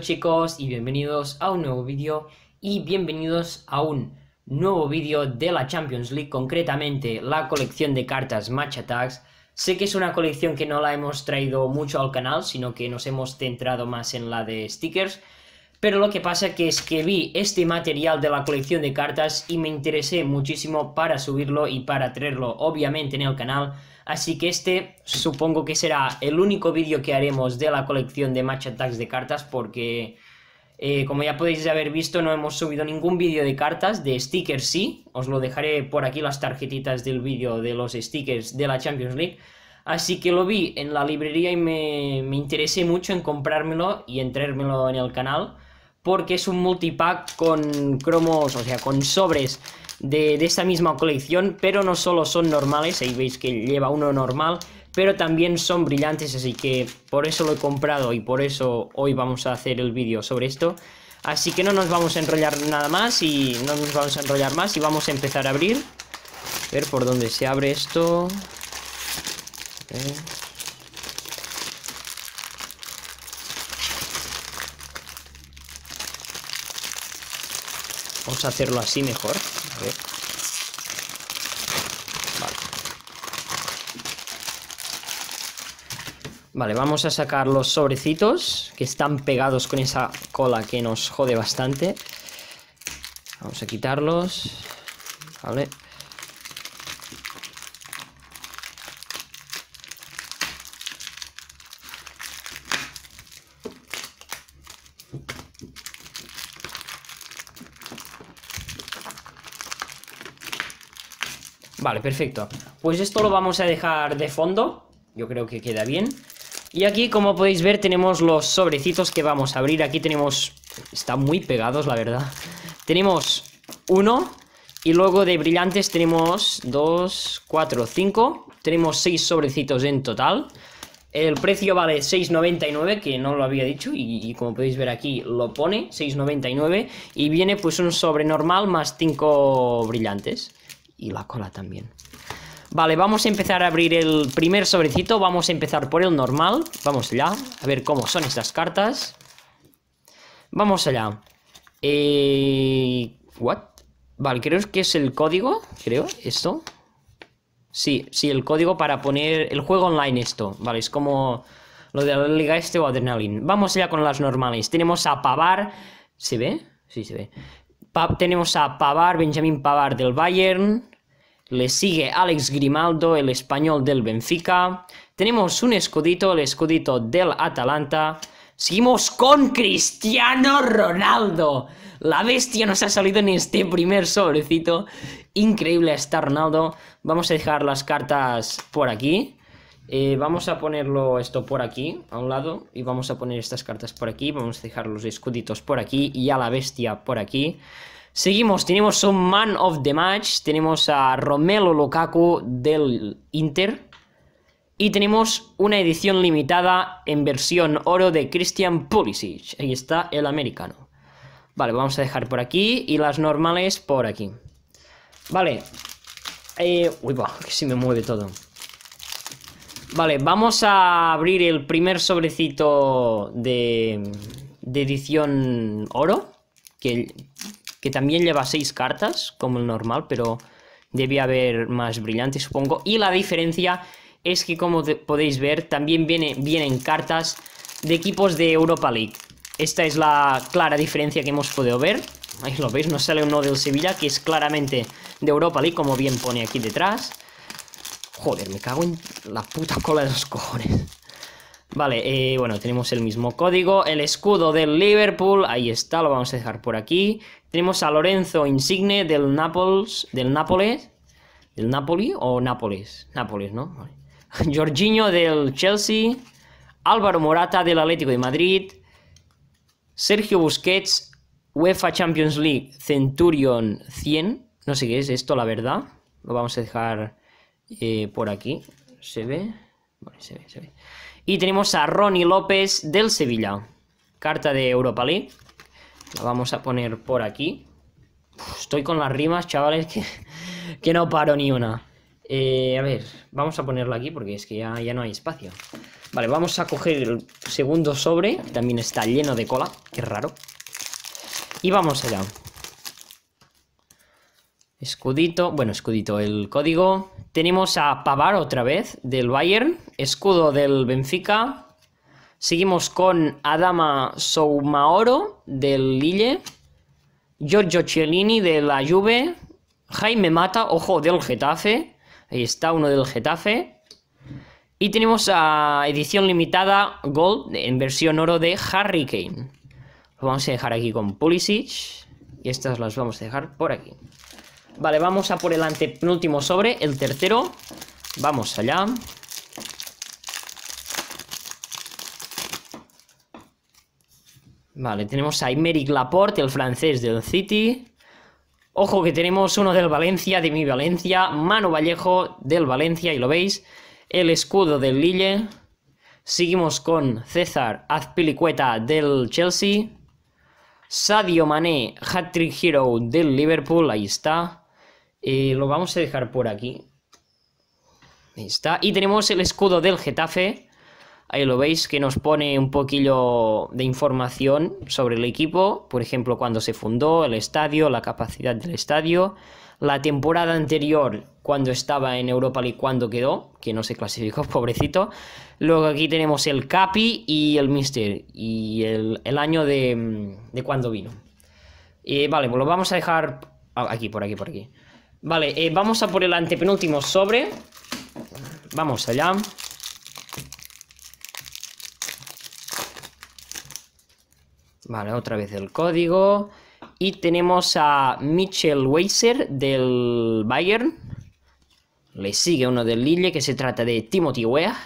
chicos y bienvenidos a un nuevo vídeo y bienvenidos a un nuevo vídeo de la Champions League, concretamente la colección de cartas Match Attacks. Sé que es una colección que no la hemos traído mucho al canal, sino que nos hemos centrado más en la de stickers, pero lo que pasa que es que vi este material de la colección de cartas y me interesé muchísimo para subirlo y para traerlo obviamente en el canal, Así que este supongo que será el único vídeo que haremos de la colección de Match Attacks de cartas porque... Eh, como ya podéis haber visto, no hemos subido ningún vídeo de cartas, de stickers sí. Os lo dejaré por aquí las tarjetitas del vídeo de los stickers de la Champions League. Así que lo vi en la librería y me, interesé mucho en comprármelo y entrármelo en el canal. Porque es un multipack con cromos, o sea, con sobres de, esta misma colección, pero no solo son normales, ahí veis que lleva uno normal, pero también son brillantes, así que por eso lo he comprado y por eso hoy vamos a hacer el vídeo sobre esto. Así que no nos vamos a enrollar nada más y no nos vamos a enrollar más y vamos a empezar a abrir. A ver por dónde se abre esto. Vamos a hacerlo así mejor. ¿Eh? Vale. Vale, vamos a sacar los sobrecitos que están pegados con esa cola que nos jode bastante. Vamos a quitarlos. Vale. Vale, perfecto. Pues esto lo vamos a dejar de fondo. Yo creo que queda bien. Y aquí, como podéis ver, tenemos los sobrecitos que vamos a abrir. Aquí tenemos... Están muy pegados, la verdad. Tenemos uno. Y luego de brillantes tenemos dos, cuatro, cinco. Tenemos seis sobrecitos en total. El precio vale 6,99, que no lo había dicho, y, como podéis ver aquí lo pone, 6,99, y viene pues un sobre normal más 5 brillantes y la cola también. Vale, vamos a empezar a abrir el primer sobrecito. Vamos a empezar por el normal. Vamos allá, a ver cómo son estas cartas. Vamos allá. Eh... ¿What? Vale, creo que es el código, creo, esto. Sí, sí, el código para poner el juego online esto. Vale, es como lo de la liga este o adrenalin. Vamos allá con las normales. Tenemos a Pavar. ¿Se ve? Sí, se ve tenemos a Pavar, Benjamín Pavar del Bayern. Le sigue Alex Grimaldo, el español del Benfica. Tenemos un escudito, el escudito del Atalanta. Seguimos con Cristiano Ronaldo. La bestia nos ha salido en este primer sobrecito. Increíble está Ronaldo. Vamos a dejar las cartas por aquí. Eh, vamos a ponerlo esto por aquí, a un lado, y vamos a poner estas cartas por aquí, vamos a dejar los escuditos por aquí y a la bestia por aquí. Seguimos, tenemos un Man of the Match, tenemos a Romelo Lukaku del Inter, y tenemos una edición limitada en versión oro de Christian Pulisic. Ahí está el americano. Vale, vamos a dejar por aquí y las normales por aquí. Vale. Eh, uy, va, que se me mueve todo. Vale, vamos a abrir el primer sobrecito de, edición oro, que, también lleva seis cartas, como el normal, pero debía haber más brillantes, supongo. Y la diferencia es que, como podéis ver, también viene, vienen cartas de equipos de Europa League. Esta es la clara diferencia que hemos podido ver. Ahí lo veis, nos sale uno del Sevilla, que es claramente de Europa League, como bien pone aquí detrás. Joder, me cago en la puta cola de los cojones. Vale, eh, bueno, tenemos el mismo código. El escudo del Liverpool, ahí está, lo vamos a dejar por aquí. Tenemos a Lorenzo Insigne del Naples, del Nápoles, del Napoli o Nápoles, Nápoles, ¿no? Vale. Jorginho del Chelsea, Álvaro Morata del Atlético de Madrid, Sergio Busquets, UEFA Champions League Centurion 100, no sé qué es esto, la verdad. Lo vamos a dejar eh, por aquí. ¿Se ve? se ve, Y tenemos a Ronnie López del Sevilla. Carta de Europa League. La vamos a poner por aquí. estoy con las rimas, chavales, que, que no paro ni una. Eh, a ver, vamos a ponerla aquí porque es que ya, no hay espacio. Vale, vamos a coger el segundo sobre, también está lleno de cola, que raro. Y vamos allá. Escudito, bueno, escudito, el código. Tenemos a Pavar otra vez del Bayern, escudo del Benfica. Seguimos con Adama Soumaoro del Lille, Giorgio Cellini de la Juve, Jaime Mata, ojo, del Getafe. Ahí está uno del Getafe. Y tenemos a edición limitada Gold en versión oro de Harry Kane. Lo vamos a dejar aquí con Pulisic. Y estas las vamos a dejar por aquí. Vale, vamos a por el antepenúltimo sobre, el tercero. Vamos allá. Vale, tenemos a Imeric Laporte, el francés del City. Ojo que tenemos uno del Valencia, de mi Valencia, Mano Vallejo del Valencia, y lo veis, el escudo del Lille. Seguimos con César Azpilicueta del Chelsea. Sadio Mané, Hat-Trick Hero del Liverpool, ahí está. Eh, lo vamos a dejar por aquí. Ahí está. Y tenemos el escudo del Getafe. Ahí lo veis, que nos pone un poquillo de información sobre el equipo. Por ejemplo, cuando se fundó, el estadio, la capacidad del estadio. La temporada anterior, cuando estaba en Europa League, cuando quedó, que no se clasificó, pobrecito. Luego aquí tenemos el Capi y el Mister. Y el, año de, de cuando vino. y eh, vale, pues lo vamos a dejar aquí, por aquí, por aquí. Vale, eh, vamos a por el antepenúltimo sobre. Vamos allá. Vale, otra vez el código. Y tenemos a Mitchell Weiser del Bayern. Le sigue uno del Lille que se trata de Timothy Weah.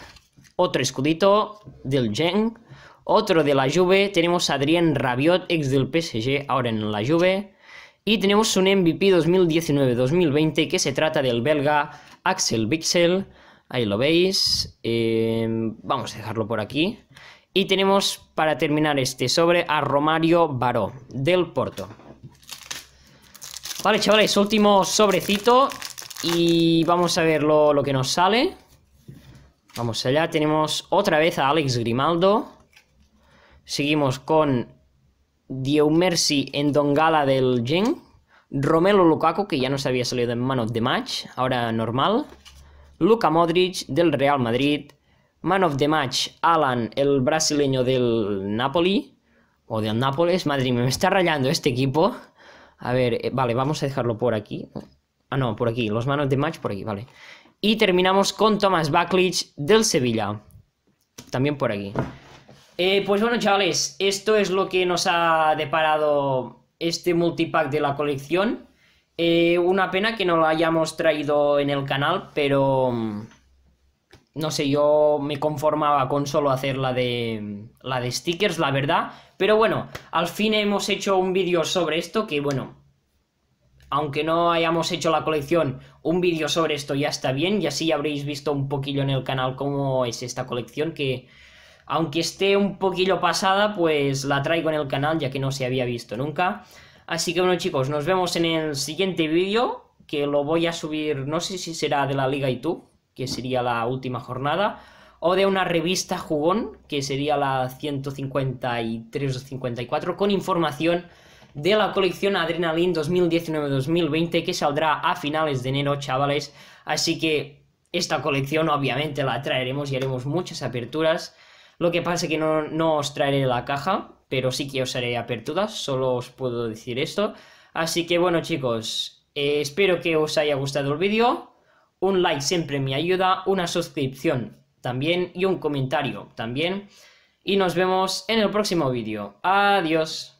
Otro escudito del Gen. Otro de la Juve. Tenemos a Adrien Rabiot, ex del PSG, ahora en la Juve. Y tenemos un MVP 2019-2020 que se trata del belga Axel Bixel. Ahí lo veis. Em, vamos a dejarlo por aquí. Y tenemos para terminar este sobre a Romario Baró del Porto. Vale, chavales, último sobrecito. Y vamos a ver lo, que nos sale. Vamos allá, tenemos otra vez a Alex Grimaldo. Seguimos con Merci en Dongala del Gen, Romelo Lukaku, que ya no se había salido en Man of the Match, ahora normal, Luka Modric del Real Madrid, Man of the Match Alan, el brasileño del Napoli, o del Nápoles, Madrid me está rayando este equipo. A ver, eh, vale, vamos a dejarlo por aquí. Ah, no, por aquí, los Man of the match por aquí, vale. Y terminamos con Thomas Backlich del Sevilla. También por aquí. Eh, pues bueno, chavales, esto es lo que nos ha deparado este multipack de la colección. Eh, una pena que no lo hayamos traído en el canal, pero mm, no sé, yo me conformaba con solo hacer la de, la de stickers, la verdad. Pero bueno, al fin hemos hecho un vídeo sobre esto, que bueno, aunque no hayamos hecho la colección, un vídeo sobre esto ya está bien, y así habréis visto un poquillo en el canal cómo es esta colección, que aunque esté un poquillo pasada, pues la traigo en el canal ya que no se había visto nunca. Así que bueno chicos, nos vemos en el siguiente vídeo, que lo voy a subir, no sé si será de la Liga y tú... que sería la última jornada, o de una revista jugón, que sería la 153 54, con información de la colección Adrenalin 2019-2020 que saldrá a finales de enero, chavales. Así que esta colección obviamente la traeremos y haremos muchas aperturas. Lo que pasa es que no, os traeré la caja, pero sí que os haré aperturas, solo os puedo decir esto. Así que bueno chicos, eh, espero que os haya gustado el vídeo. Un like siempre me ayuda, una suscripción también y un comentario también. Y nos vemos en el próximo vídeo. Adiós.